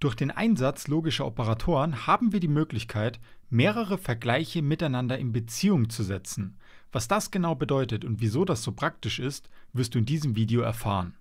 Durch den Einsatz logischer Operatoren haben wir die Möglichkeit, mehrere Vergleiche miteinander in Beziehung zu setzen. Was das genau bedeutet und wieso das so praktisch ist, wirst du in diesem Video erfahren.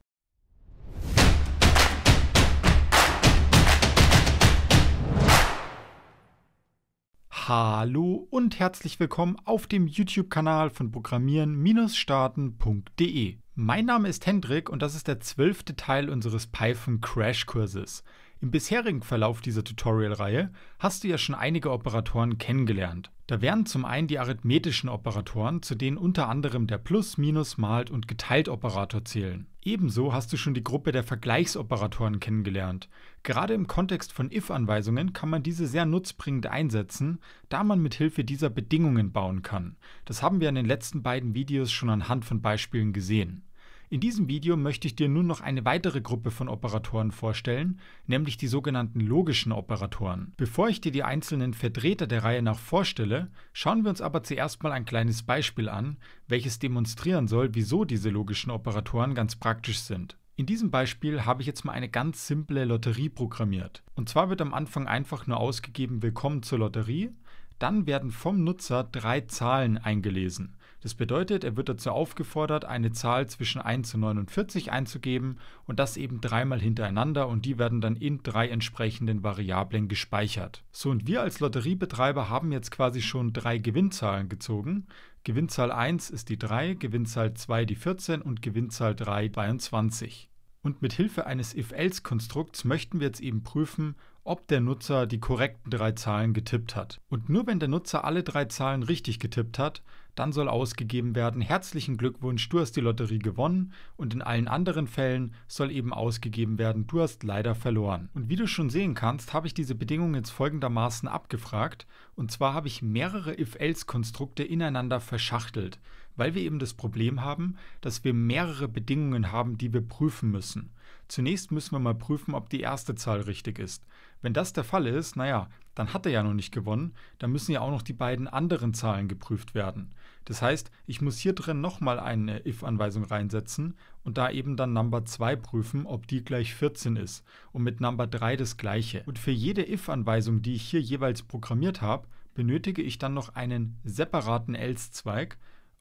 Hallo und herzlich willkommen auf dem YouTube-Kanal von programmieren-starten.de. Mein Name ist Hendrik und das ist der zwölfte Teil unseres Python Crash Kurses. Im bisherigen Verlauf dieser Tutorial-Reihe hast du ja schon einige Operatoren kennengelernt. Da wären zum einen die arithmetischen Operatoren, zu denen unter anderem der Plus-, Minus-, Malt- und Geteilt-Operator zählen. Ebenso hast du schon die Gruppe der Vergleichsoperatoren kennengelernt. Gerade im Kontext von if-Anweisungen kann man diese sehr nutzbringend einsetzen, da man mit Hilfe dieser Bedingungen bauen kann. Das haben wir in den letzten beiden Videos schon anhand von Beispielen gesehen. In diesem Video möchte ich dir nun noch eine weitere Gruppe von Operatoren vorstellen, nämlich die sogenannten logischen Operatoren. Bevor ich dir die einzelnen Vertreter der Reihe nach vorstelle, schauen wir uns aber zuerst mal ein kleines Beispiel an, welches demonstrieren soll, wieso diese logischen Operatoren ganz praktisch sind. In diesem Beispiel habe ich jetzt mal eine ganz simple Lotterie programmiert. Und zwar wird am Anfang einfach nur ausgegeben Willkommen zur Lotterie, dann werden vom Nutzer drei Zahlen eingelesen. Das bedeutet, er wird dazu aufgefordert, eine Zahl zwischen 1 und 49 einzugeben und das eben dreimal hintereinander und die werden dann in drei entsprechenden Variablen gespeichert. So und wir als Lotteriebetreiber haben jetzt quasi schon drei Gewinnzahlen gezogen. Gewinnzahl 1 ist die 3, Gewinnzahl 2 die 14 und Gewinnzahl 3 22. Und mit Hilfe eines If-Else-Konstrukts möchten wir jetzt eben prüfen, ob der Nutzer die korrekten drei Zahlen getippt hat. Und nur wenn der Nutzer alle drei Zahlen richtig getippt hat, dann soll ausgegeben werden, herzlichen Glückwunsch, du hast die Lotterie gewonnen und in allen anderen Fällen soll eben ausgegeben werden, du hast leider verloren. Und wie du schon sehen kannst, habe ich diese Bedingungen jetzt folgendermaßen abgefragt und zwar habe ich mehrere If-Else-Konstrukte ineinander verschachtelt weil wir eben das Problem haben, dass wir mehrere Bedingungen haben, die wir prüfen müssen. Zunächst müssen wir mal prüfen, ob die erste Zahl richtig ist. Wenn das der Fall ist, naja, dann hat er ja noch nicht gewonnen, dann müssen ja auch noch die beiden anderen Zahlen geprüft werden. Das heißt, ich muss hier drin nochmal eine if-Anweisung reinsetzen und da eben dann Number 2 prüfen, ob die gleich 14 ist und mit Number 3 das gleiche. Und für jede if-Anweisung, die ich hier jeweils programmiert habe, benötige ich dann noch einen separaten else-Zweig,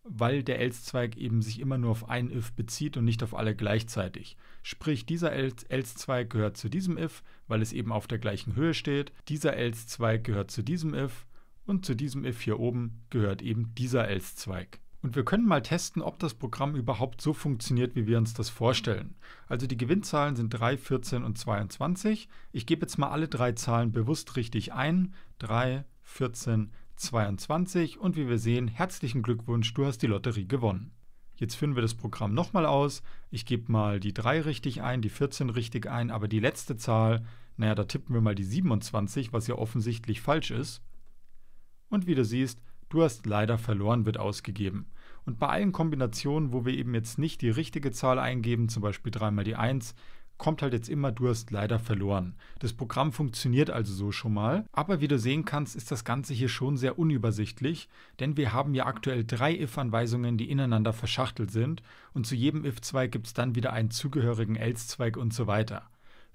weil der Else-Zweig eben sich immer nur auf ein if bezieht und nicht auf alle gleichzeitig. Sprich, dieser Else-Zweig gehört zu diesem if, weil es eben auf der gleichen Höhe steht. Dieser Else-Zweig gehört zu diesem if und zu diesem if hier oben gehört eben dieser Else-Zweig. Und wir können mal testen, ob das Programm überhaupt so funktioniert, wie wir uns das vorstellen. Also die Gewinnzahlen sind 3, 14 und 22. Ich gebe jetzt mal alle drei Zahlen bewusst richtig ein. 3, 14, 22. 22 und wie wir sehen, herzlichen Glückwunsch, du hast die Lotterie gewonnen. Jetzt führen wir das Programm nochmal aus. Ich gebe mal die 3 richtig ein, die 14 richtig ein, aber die letzte Zahl, naja, da tippen wir mal die 27, was ja offensichtlich falsch ist. Und wie du siehst, du hast leider verloren, wird ausgegeben. Und bei allen Kombinationen, wo wir eben jetzt nicht die richtige Zahl eingeben, zum Beispiel 3 mal die 1, kommt halt jetzt immer, du hast leider verloren. Das Programm funktioniert also so schon mal, aber wie du sehen kannst, ist das Ganze hier schon sehr unübersichtlich, denn wir haben ja aktuell drei if-Anweisungen, die ineinander verschachtelt sind und zu jedem if-Zweig gibt es dann wieder einen zugehörigen else-Zweig und so weiter.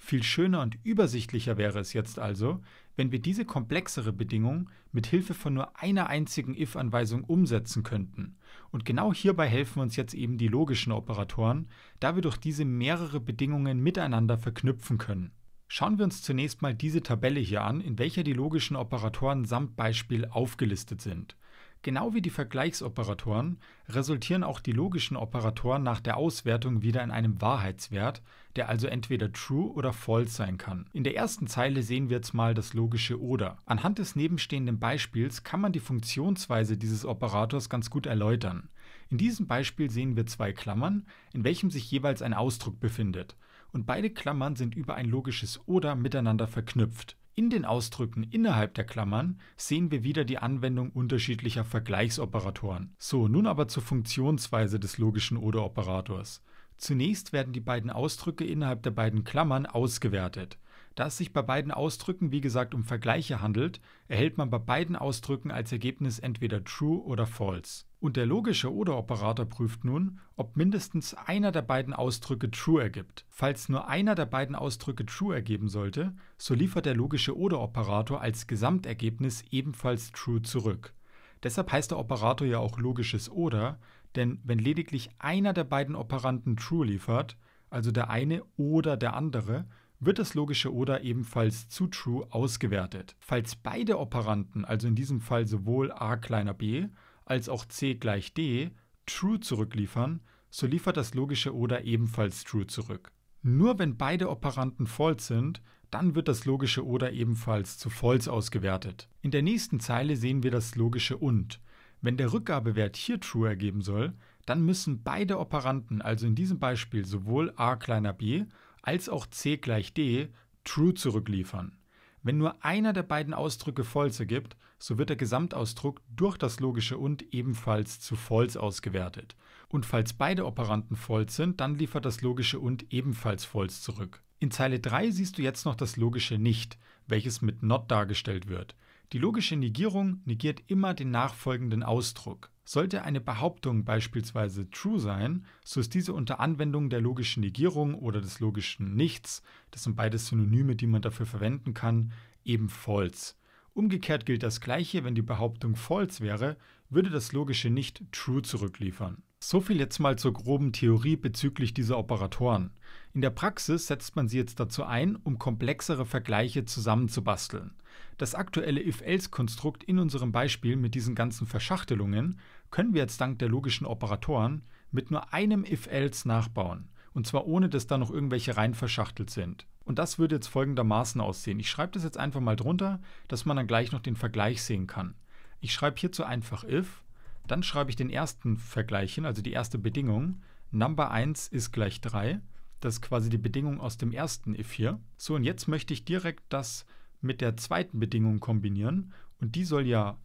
Viel schöner und übersichtlicher wäre es jetzt also, wenn wir diese komplexere Bedingung mit Hilfe von nur einer einzigen if-Anweisung umsetzen könnten. Und genau hierbei helfen uns jetzt eben die logischen Operatoren, da wir durch diese mehrere Bedingungen miteinander verknüpfen können. Schauen wir uns zunächst mal diese Tabelle hier an, in welcher die logischen Operatoren samt Beispiel aufgelistet sind. Genau wie die Vergleichsoperatoren resultieren auch die logischen Operatoren nach der Auswertung wieder in einem Wahrheitswert, der also entweder true oder false sein kann. In der ersten Zeile sehen wir jetzt mal das logische oder. Anhand des nebenstehenden Beispiels kann man die Funktionsweise dieses Operators ganz gut erläutern. In diesem Beispiel sehen wir zwei Klammern, in welchem sich jeweils ein Ausdruck befindet. Und beide Klammern sind über ein logisches oder miteinander verknüpft. In den Ausdrücken innerhalb der Klammern sehen wir wieder die Anwendung unterschiedlicher Vergleichsoperatoren. So, nun aber zur Funktionsweise des logischen Oder-Operators. Zunächst werden die beiden Ausdrücke innerhalb der beiden Klammern ausgewertet da es sich bei beiden Ausdrücken, wie gesagt, um Vergleiche handelt, erhält man bei beiden Ausdrücken als Ergebnis entweder true oder false. Und der logische Oder-Operator prüft nun, ob mindestens einer der beiden Ausdrücke true ergibt. Falls nur einer der beiden Ausdrücke true ergeben sollte, so liefert der logische Oder-Operator als Gesamtergebnis ebenfalls true zurück. Deshalb heißt der Operator ja auch logisches Oder, denn wenn lediglich einer der beiden Operanten true liefert, also der eine oder der andere, wird das logische Oder ebenfalls zu True ausgewertet. Falls beide Operanten, also in diesem Fall sowohl a kleiner b als auch c gleich d, True zurückliefern, so liefert das logische Oder ebenfalls True zurück. Nur wenn beide Operanten false sind, dann wird das logische Oder ebenfalls zu false ausgewertet. In der nächsten Zeile sehen wir das logische Und. Wenn der Rückgabewert hier True ergeben soll, dann müssen beide Operanten, also in diesem Beispiel sowohl a kleiner b als auch c gleich d true zurückliefern. Wenn nur einer der beiden Ausdrücke false ergibt, so wird der Gesamtausdruck durch das logische und ebenfalls zu false ausgewertet. Und falls beide Operanten false sind, dann liefert das logische und ebenfalls false zurück. In Zeile 3 siehst du jetzt noch das logische nicht, welches mit not dargestellt wird. Die logische Negierung negiert immer den nachfolgenden Ausdruck. Sollte eine Behauptung beispielsweise true sein, so ist diese unter Anwendung der logischen Negierung oder des logischen Nichts, das sind beide Synonyme, die man dafür verwenden kann, eben false. Umgekehrt gilt das gleiche, wenn die Behauptung false wäre, würde das logische Nicht true zurückliefern. So viel jetzt mal zur groben Theorie bezüglich dieser Operatoren. In der Praxis setzt man sie jetzt dazu ein, um komplexere Vergleiche zusammenzubasteln. Das aktuelle If-Else-Konstrukt in unserem Beispiel mit diesen ganzen Verschachtelungen können wir jetzt dank der logischen Operatoren mit nur einem If-Else nachbauen. Und zwar ohne, dass da noch irgendwelche rein verschachtelt sind. Und das würde jetzt folgendermaßen aussehen. Ich schreibe das jetzt einfach mal drunter, dass man dann gleich noch den Vergleich sehen kann. Ich schreibe hierzu einfach if dann schreibe ich den ersten Vergleich hin, also die erste Bedingung. Number 1 ist gleich 3. Das ist quasi die Bedingung aus dem ersten if hier. So, und jetzt möchte ich direkt das mit der zweiten Bedingung kombinieren. Und die soll ja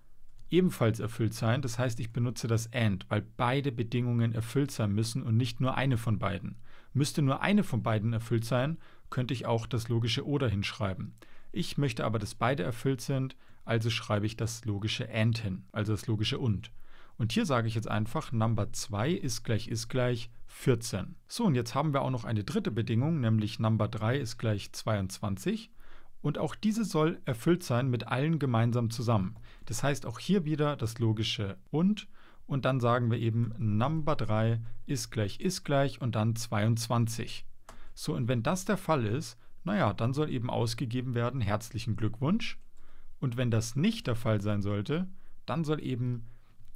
ebenfalls erfüllt sein. Das heißt, ich benutze das AND, weil beide Bedingungen erfüllt sein müssen und nicht nur eine von beiden. Müsste nur eine von beiden erfüllt sein, könnte ich auch das logische Oder hinschreiben. Ich möchte aber, dass beide erfüllt sind, also schreibe ich das logische AND hin, also das logische Und. Und hier sage ich jetzt einfach, Number 2 ist gleich ist gleich 14. So, und jetzt haben wir auch noch eine dritte Bedingung, nämlich Number 3 ist gleich 22. Und auch diese soll erfüllt sein mit allen gemeinsam zusammen. Das heißt auch hier wieder das logische und. Und dann sagen wir eben Number 3 ist gleich ist gleich und dann 22. So, und wenn das der Fall ist, naja, dann soll eben ausgegeben werden, herzlichen Glückwunsch. Und wenn das nicht der Fall sein sollte, dann soll eben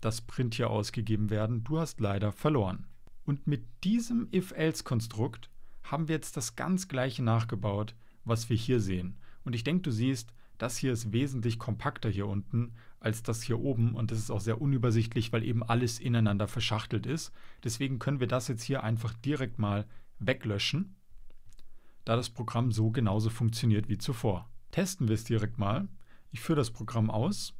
das Print hier ausgegeben werden. Du hast leider verloren. Und mit diesem If-Else-Konstrukt haben wir jetzt das ganz gleiche nachgebaut, was wir hier sehen. Und ich denke, du siehst, das hier ist wesentlich kompakter hier unten als das hier oben und das ist auch sehr unübersichtlich, weil eben alles ineinander verschachtelt ist. Deswegen können wir das jetzt hier einfach direkt mal weglöschen, da das Programm so genauso funktioniert wie zuvor. Testen wir es direkt mal. Ich führe das Programm aus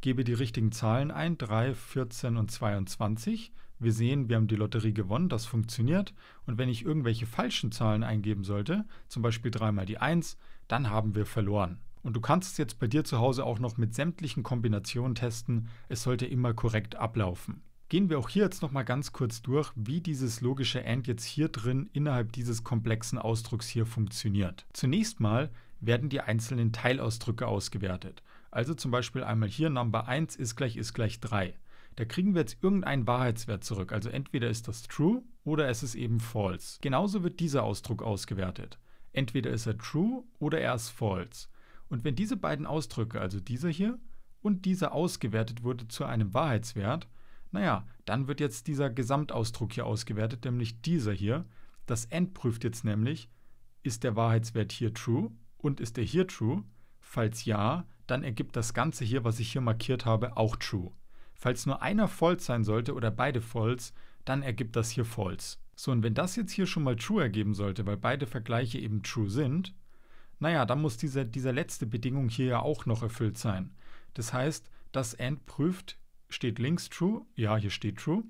gebe die richtigen Zahlen ein, 3, 14 und 22. Wir sehen, wir haben die Lotterie gewonnen, das funktioniert. Und wenn ich irgendwelche falschen Zahlen eingeben sollte, zum Beispiel 3 mal die 1, dann haben wir verloren. Und du kannst es jetzt bei dir zu Hause auch noch mit sämtlichen Kombinationen testen. Es sollte immer korrekt ablaufen. Gehen wir auch hier jetzt nochmal ganz kurz durch, wie dieses logische AND jetzt hier drin innerhalb dieses komplexen Ausdrucks hier funktioniert. Zunächst mal werden die einzelnen Teilausdrücke ausgewertet. Also zum Beispiel einmal hier Number 1 ist gleich ist gleich 3. Da kriegen wir jetzt irgendeinen Wahrheitswert zurück, also entweder ist das true oder es ist eben false. Genauso wird dieser Ausdruck ausgewertet. Entweder ist er true oder er ist false. Und wenn diese beiden Ausdrücke, also dieser hier und dieser ausgewertet wurde zu einem Wahrheitswert, naja, dann wird jetzt dieser Gesamtausdruck hier ausgewertet, nämlich dieser hier. Das End prüft jetzt nämlich, ist der Wahrheitswert hier true und ist er hier true? Falls ja, dann ergibt das Ganze hier, was ich hier markiert habe, auch True. Falls nur einer false sein sollte oder beide false, dann ergibt das hier false. So, und wenn das jetzt hier schon mal True ergeben sollte, weil beide Vergleiche eben True sind, naja, dann muss diese, diese letzte Bedingung hier ja auch noch erfüllt sein. Das heißt, das AND prüft, steht links True? Ja, hier steht True.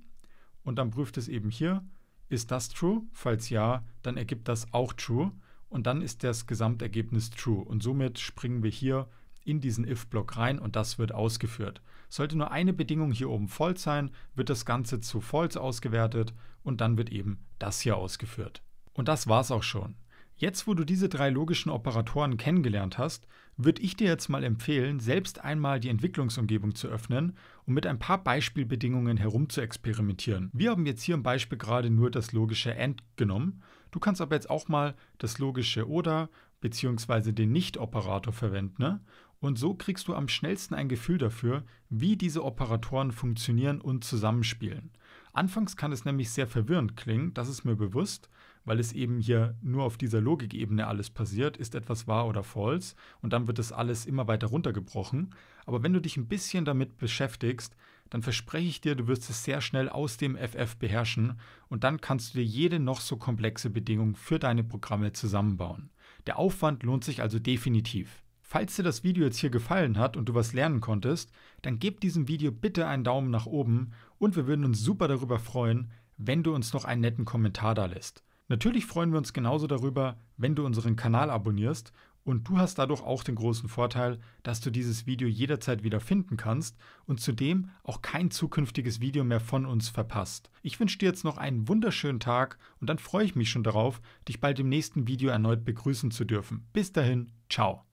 Und dann prüft es eben hier, ist das True? Falls ja, dann ergibt das auch True. Und dann ist das Gesamtergebnis True. Und somit springen wir hier in diesen if-Block rein und das wird ausgeführt. Sollte nur eine Bedingung hier oben false sein, wird das Ganze zu false ausgewertet und dann wird eben das hier ausgeführt. Und das war's auch schon. Jetzt, wo du diese drei logischen Operatoren kennengelernt hast, würde ich dir jetzt mal empfehlen, selbst einmal die Entwicklungsumgebung zu öffnen und mit ein paar Beispielbedingungen herum zu experimentieren. Wir haben jetzt hier im Beispiel gerade nur das logische AND genommen. Du kannst aber jetzt auch mal das logische ODER bzw. den Nicht-Operator verwenden ne? Und so kriegst du am schnellsten ein Gefühl dafür, wie diese Operatoren funktionieren und zusammenspielen. Anfangs kann es nämlich sehr verwirrend klingen, das ist mir bewusst, weil es eben hier nur auf dieser Logikebene alles passiert, ist etwas wahr oder false und dann wird das alles immer weiter runtergebrochen. Aber wenn du dich ein bisschen damit beschäftigst, dann verspreche ich dir, du wirst es sehr schnell aus dem FF beherrschen und dann kannst du dir jede noch so komplexe Bedingung für deine Programme zusammenbauen. Der Aufwand lohnt sich also definitiv. Falls dir das Video jetzt hier gefallen hat und du was lernen konntest, dann gib diesem Video bitte einen Daumen nach oben und wir würden uns super darüber freuen, wenn du uns noch einen netten Kommentar da lässt. Natürlich freuen wir uns genauso darüber, wenn du unseren Kanal abonnierst und du hast dadurch auch den großen Vorteil, dass du dieses Video jederzeit wieder finden kannst und zudem auch kein zukünftiges Video mehr von uns verpasst. Ich wünsche dir jetzt noch einen wunderschönen Tag und dann freue ich mich schon darauf, dich bald im nächsten Video erneut begrüßen zu dürfen. Bis dahin, ciao.